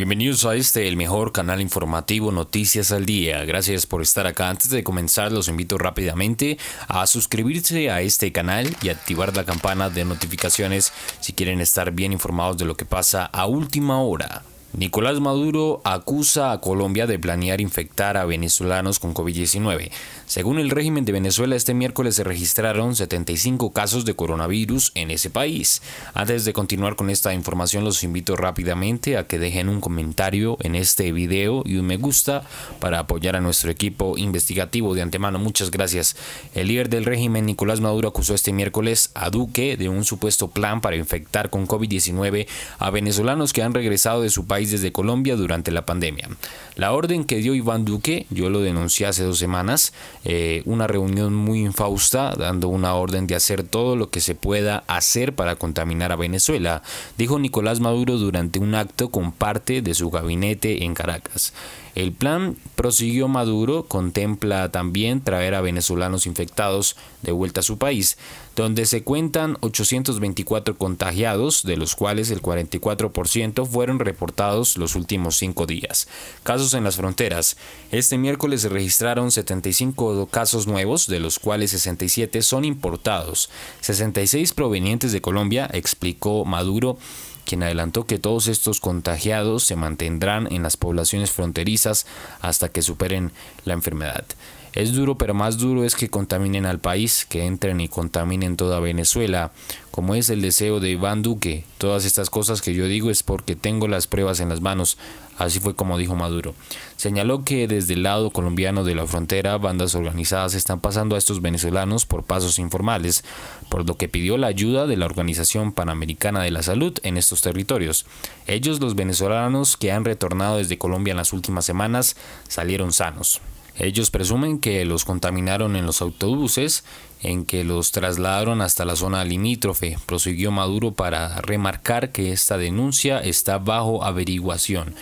Bienvenidos a este, el mejor canal informativo Noticias al Día. Gracias por estar acá. Antes de comenzar, los invito rápidamente a suscribirse a este canal y activar la campana de notificaciones si quieren estar bien informados de lo que pasa a última hora. Nicolás Maduro acusa a Colombia de planear infectar a venezolanos con COVID-19. Según el régimen de Venezuela, este miércoles se registraron 75 casos de coronavirus en ese país. Antes de continuar con esta información, los invito rápidamente a que dejen un comentario en este video y un me gusta para apoyar a nuestro equipo investigativo de antemano. Muchas gracias. El líder del régimen, Nicolás Maduro, acusó este miércoles a Duque de un supuesto plan para infectar con COVID-19 a venezolanos que han regresado de su país desde Colombia durante la pandemia. La orden que dio Iván Duque, yo lo denuncié hace dos semanas, eh, una reunión muy infausta, dando una orden de hacer todo lo que se pueda hacer para contaminar a Venezuela, dijo Nicolás Maduro durante un acto con parte de su gabinete en Caracas. El plan, prosiguió Maduro, contempla también traer a venezolanos infectados de vuelta a su país, donde se cuentan 824 contagiados, de los cuales el 44% fueron reportados los últimos cinco días. Casos en las fronteras. Este miércoles se registraron 75 casos nuevos, de los cuales 67 son importados, 66 provenientes de Colombia, explicó Maduro quien adelantó que todos estos contagiados se mantendrán en las poblaciones fronterizas hasta que superen la enfermedad. Es duro, pero más duro es que contaminen al país, que entren y contaminen toda Venezuela, como es el deseo de Iván Duque. Todas estas cosas que yo digo es porque tengo las pruebas en las manos. Así fue como dijo Maduro. Señaló que desde el lado colombiano de la frontera, bandas organizadas están pasando a estos venezolanos por pasos informales, por lo que pidió la ayuda de la Organización Panamericana de la Salud en estos territorios. Ellos, los venezolanos que han retornado desde Colombia en las últimas semanas, salieron sanos. Ellos presumen que los contaminaron en los autobuses en que los trasladaron hasta la zona limítrofe. Prosiguió Maduro para remarcar que esta denuncia está bajo averiguación.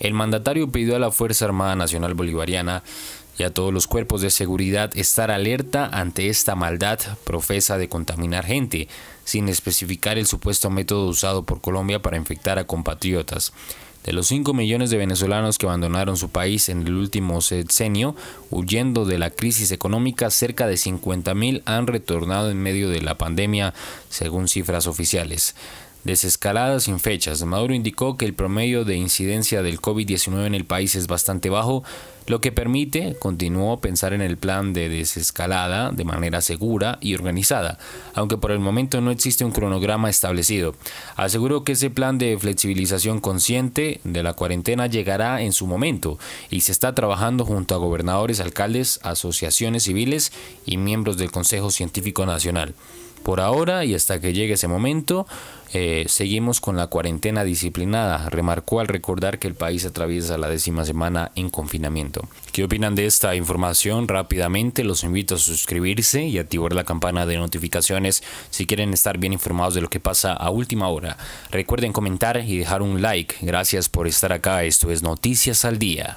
El mandatario pidió a la Fuerza Armada Nacional Bolivariana y a todos los cuerpos de seguridad estar alerta ante esta maldad profesa de contaminar gente, sin especificar el supuesto método usado por Colombia para infectar a compatriotas. De los 5 millones de venezolanos que abandonaron su país en el último decenio, huyendo de la crisis económica, cerca de mil han retornado en medio de la pandemia, según cifras oficiales. Desescalada sin fechas, Maduro indicó que el promedio de incidencia del COVID-19 en el país es bastante bajo, lo que permite, continuó, pensar en el plan de desescalada de manera segura y organizada, aunque por el momento no existe un cronograma establecido. Aseguró que ese plan de flexibilización consciente de la cuarentena llegará en su momento y se está trabajando junto a gobernadores, alcaldes, asociaciones civiles y miembros del Consejo Científico Nacional. Por ahora y hasta que llegue ese momento, eh, seguimos con la cuarentena disciplinada, remarcó al recordar que el país atraviesa la décima semana en confinamiento. ¿Qué opinan de esta información? Rápidamente los invito a suscribirse y activar la campana de notificaciones si quieren estar bien informados de lo que pasa a última hora. Recuerden comentar y dejar un like. Gracias por estar acá. Esto es Noticias al Día.